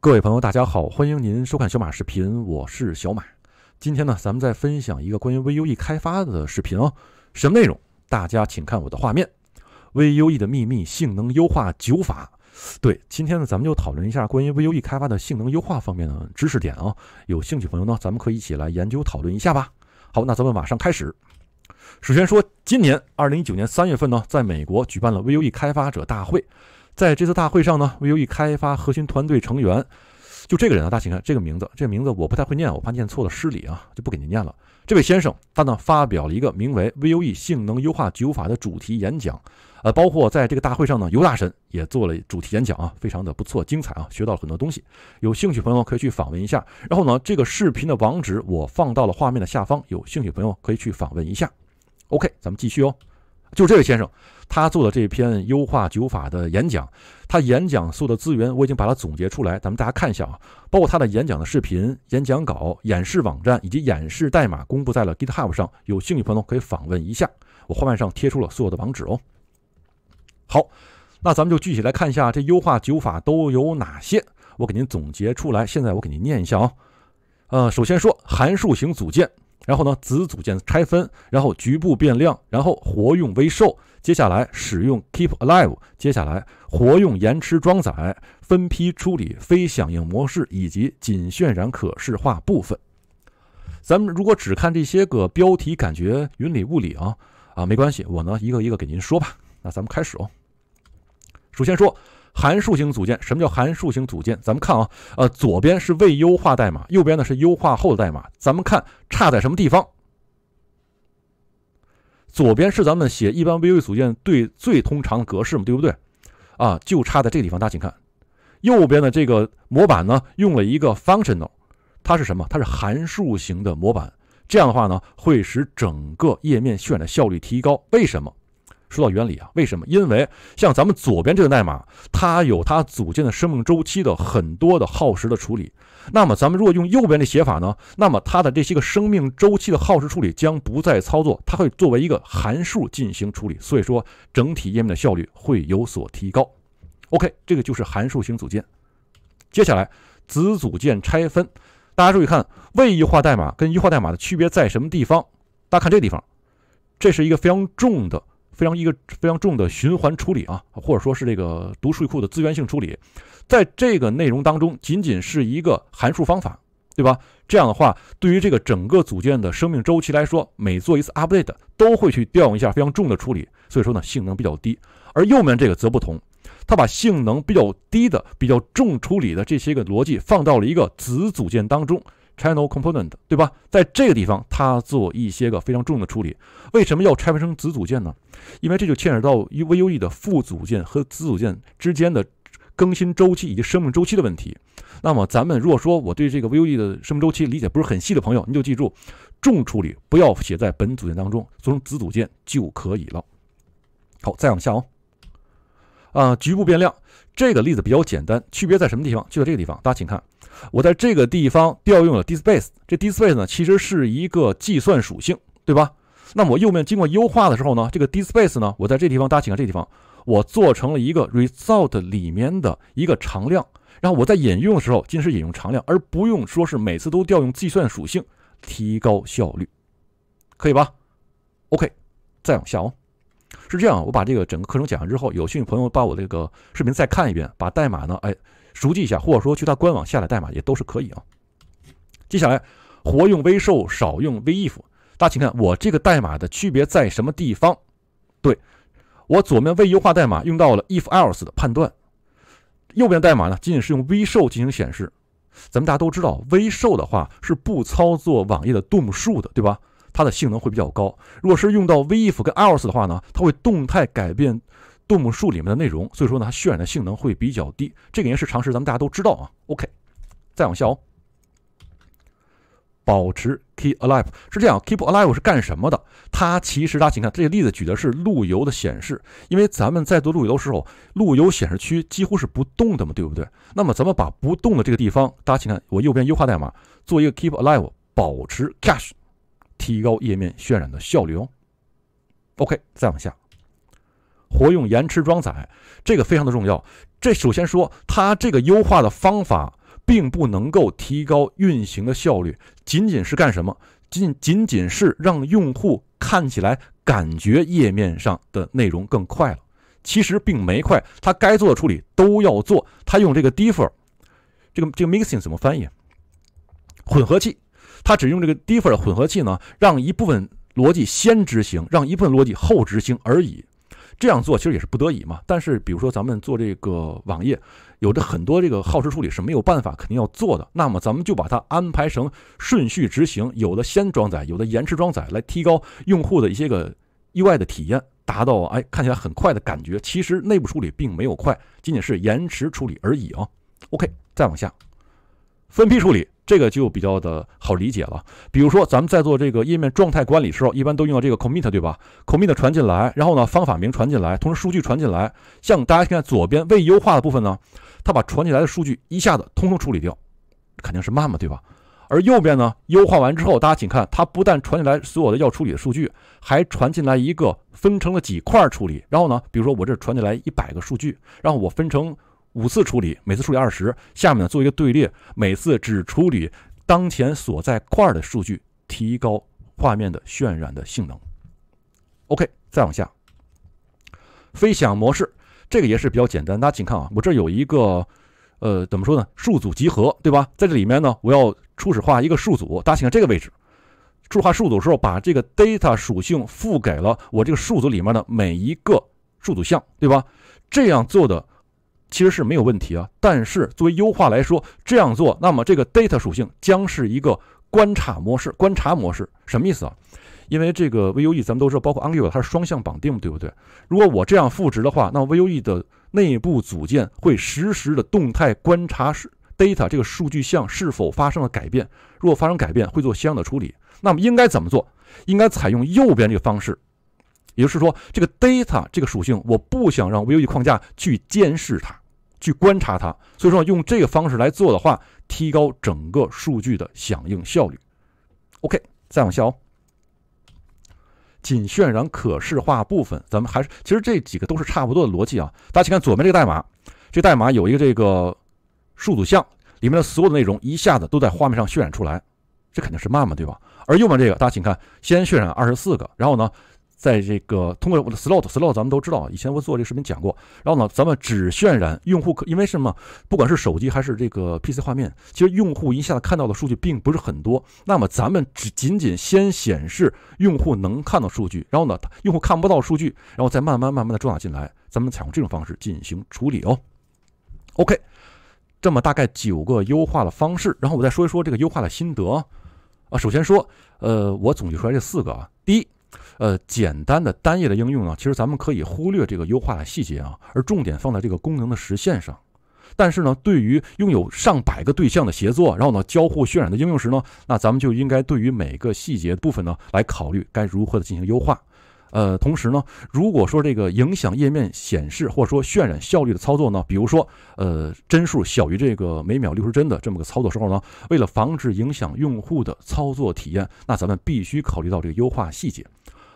各位朋友，大家好，欢迎您收看小马视频，我是小马。今天呢，咱们再分享一个关于 Vue 开发的视频哦。什么内容？大家请看我的画面。Vue 的秘密性能优化九法。对，今天呢，咱们就讨论一下关于 Vue 开发的性能优化方面的知识点啊。有兴趣朋友呢，咱们可以一起来研究讨论一下吧。好，那咱们马上开始。首先说，今年二零一九年三月份呢，在美国举办了 Vue 开发者大会。在这次大会上呢，VUE 开发核心团队成员就这个人啊，大家请看这个名字，这个名字我不太会念，我怕念错了失礼啊，就不给您念了。这位先生，他呢发表了一个名为《VUE 性能优化九法》的主题演讲，呃，包括在这个大会上呢，尤大神也做了主题演讲啊，非常的不错，精彩啊，学到了很多东西。有兴趣朋友可以去访问一下。然后呢，这个视频的网址我放到了画面的下方，有兴趣朋友可以去访问一下。OK，咱们继续哦。就这位先生，他做的这篇优化九法的演讲，他演讲所有的资源我已经把它总结出来，咱们大家看一下啊，包括他的演讲的视频、演讲稿、演示网站以及演示代码，公布在了 GitHub 上，有兴趣朋友可以访问一下。我画面上贴出了所有的网址哦。好，那咱们就具体来看一下这优化九法都有哪些，我给您总结出来。现在我给您念一下啊，呃，首先说函数型组件。然后呢，子组件拆分，然后局部变量，然后活用微受，接下来使用 keep alive，接下来活用延迟装载，分批处理非响应模式以及仅渲染可视化部分。咱们如果只看这些个标题，感觉云里雾里啊，啊没关系，我呢一个一个给您说吧。那咱们开始哦。首先说。函数型组件，什么叫函数型组件？咱们看啊，呃，左边是未优化代码，右边呢是优化后的代码。咱们看差在什么地方？左边是咱们写一般 v u 组件对最通常的格式嘛，对不对？啊，就差在这个地方。大家请看，右边的这个模板呢，用了一个 functional，它是什么？它是函数型的模板。这样的话呢，会使整个页面渲染的效率提高。为什么？说到原理啊，为什么？因为像咱们左边这个代码，它有它组件的生命周期的很多的耗时的处理。那么，咱们如果用右边的写法呢，那么它的这些个生命周期的耗时处理将不再操作，它会作为一个函数进行处理。所以说，整体页面的效率会有所提高。OK，这个就是函数型组件。接下来，子组件拆分，大家注意看，未移化代码跟优化代码的区别在什么地方？大家看这地方，这是一个非常重的。非常一个非常重的循环处理啊，或者说是这个读数据库的资源性处理，在这个内容当中，仅仅是一个函数方法，对吧？这样的话，对于这个整个组件的生命周期来说，每做一次 update 都会去调用一下非常重的处理，所以说呢性能比较低。而右面这个则不同，它把性能比较低的、比较重处理的这些个逻辑放到了一个子组件当中。c h i n a l component，对吧？在这个地方，它做一些个非常重的处理。为什么要拆分成子组件呢？因为这就牵扯到 Vue 的副组件和子组件之间的更新周期以及生命周期的问题。那么，咱们如果说我对这个 Vue 的生命周期理解不是很细的朋友，你就记住，重处理不要写在本组件当中，做成子组件就可以了。好，再往下哦。啊，局部变量这个例子比较简单，区别在什么地方？就在这个地方。大家请看。我在这个地方调用了 thisBase，这 thisBase 呢，其实是一个计算属性，对吧？那么右面经过优化的时候呢，这个 thisBase 呢，我在这地方，大家请看这地方，我做成了一个 result 里面的一个常量，然后我在引用的时候，仅是引用常量，而不用说是每次都调用计算属性，提高效率，可以吧？OK，再往下哦，是这样，我把这个整个课程讲完之后，有兴趣朋友把我这个视频再看一遍，把代码呢，哎。熟悉一下，或者说去他官网下载代码也都是可以啊。接下来，活用微授，少用微 if。大家请看我这个代码的区别在什么地方？对我左面未优化代码用到了 if else 的判断，右边代码呢仅仅是用微授进行显示。咱们大家都知道，微授的话是不操作网页的 DOM 的，对吧？它的性能会比较高。如果是用到微 if 跟 else 的话呢，它会动态改变。动物树里面的内容，所以说呢，它渲染的性能会比较低。这个也是常识，咱们大家都知道啊。OK，再往下哦，保持 keep alive 是这样，keep alive 是干什么的？它其实大家请看，这个例子举的是路由的显示，因为咱们在做路由的时候，路由显示区几乎是不动的嘛，对不对？那么咱们把不动的这个地方，大家请看我右边优化代码，做一个 keep alive，保持 cache，提高页面渲染的效率哦。OK，再往下。活用延迟装载，这个非常的重要。这首先说，它这个优化的方法并不能够提高运行的效率，仅仅是干什么？仅仅仅仅是让用户看起来感觉页面上的内容更快了。其实并没快，它该做的处理都要做。它用这个 defer，这个这个 mixing 怎么翻译？混合器。它只用这个 defer 混合器呢，让一部分逻辑先执行，让一部分逻辑后执行而已。这样做其实也是不得已嘛，但是比如说咱们做这个网页，有的很多这个耗时处理是没有办法，肯定要做的。那么咱们就把它安排成顺序执行，有的先装载，有的延迟装载，来提高用户的一些个意外的体验，达到哎看起来很快的感觉。其实内部处理并没有快，仅仅是延迟处理而已啊。OK，再往下，分批处理。这个就比较的好理解了。比如说，咱们在做这个页面状态管理时候，一般都用到这个 commit，对吧？commit 传进来，然后呢，方法名传进来，同时数据传进来。像大家看左边未优化的部分呢，它把传进来的数据一下子通通处理掉，肯定是慢嘛，对吧？而右边呢，优化完之后，大家请看，它不但传进来所有的要处理的数据，还传进来一个分成了几块处理。然后呢，比如说我这传进来一百个数据，然后我分成。五次处理，每次处理二十。下面呢，做一个队列，每次只处理当前所在块的数据，提高画面的渲染的性能。OK，再往下，分享模式，这个也是比较简单。大家请看啊，我这有一个，呃，怎么说呢？数组集合，对吧？在这里面呢，我要初始化一个数组。大家请看这个位置，初始化数组的时候，把这个 data 属性赋给了我这个数组里面的每一个数组项，对吧？这样做的。其实是没有问题啊，但是作为优化来说，这样做，那么这个 data 属性将是一个观察模式。观察模式什么意思啊？因为这个 Vue，咱们都知道，包括 Angular，它是双向绑定，对不对？如果我这样赋值的话，那么 Vue 的内部组件会实时的动态观察是 data 这个数据项是否发生了改变，如果发生改变，会做相应的处理。那么应该怎么做？应该采用右边这个方式。也就是说，这个 data 这个属性，我不想让 Vue 框架去监视它、去观察它，所以说用这个方式来做的话，提高整个数据的响应效率。OK，再往下哦，仅渲染可视化部分，咱们还是其实这几个都是差不多的逻辑啊。大家请看左边这个代码，这代码有一个这个数组项里面的所有的内容一下子都在画面上渲染出来，这肯定是慢嘛，对吧？而右边这个，大家请看，先渲染二十四个，然后呢？在这个通过我的 slot slot，咱们都知道，以前我做这个视频讲过。然后呢，咱们只渲染用户可，因为什么？不管是手机还是这个 PC 画面，其实用户一下子看到的数据并不是很多。那么咱们只仅仅先显示用户能看到数据，然后呢，用户看不到数据，然后再慢慢慢慢的加载进来。咱们采用这种方式进行处理哦。OK，这么大概九个优化的方式，然后我再说一说这个优化的心得啊。首先说，呃，我总结出来这四个啊，第一。呃，简单的单页的应用呢，其实咱们可以忽略这个优化的细节啊，而重点放在这个功能的实现上。但是呢，对于拥有上百个对象的协作，然后呢交互渲染的应用时呢，那咱们就应该对于每个细节部分呢来考虑该如何的进行优化。呃，同时呢，如果说这个影响页面显示或者说渲染效率的操作呢，比如说呃帧数小于这个每秒六十帧的这么个操作时候呢，为了防止影响用户的操作体验，那咱们必须考虑到这个优化细节。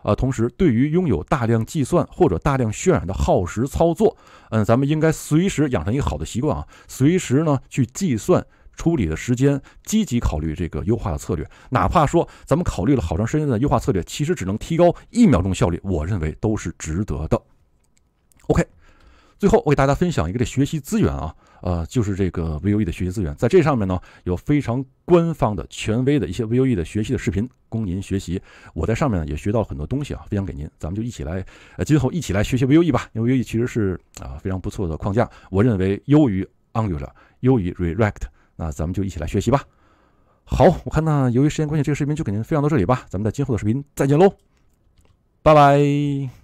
啊，同时对于拥有大量计算或者大量渲染的耗时操作，嗯，咱们应该随时养成一个好的习惯啊，随时呢去计算处理的时间，积极考虑这个优化的策略。哪怕说咱们考虑了好长时间的优化策略，其实只能提高一秒钟效率，我认为都是值得的。OK，最后我给大家分享一个这学习资源啊。呃，就是这个 Vue 的学习资源，在这上面呢，有非常官方的、权威的一些 Vue 的学习的视频供您学习。我在上面呢也学到了很多东西啊，分享给您。咱们就一起来，呃，今后一起来学习 Vue 吧。因为 Vue 其实是啊非常不错的框架，我认为优于 Angular，优于 React。那咱们就一起来学习吧。好，我看呢，由于时间关系，这个视频就给您分享到这里吧。咱们在今后的视频再见喽，拜拜。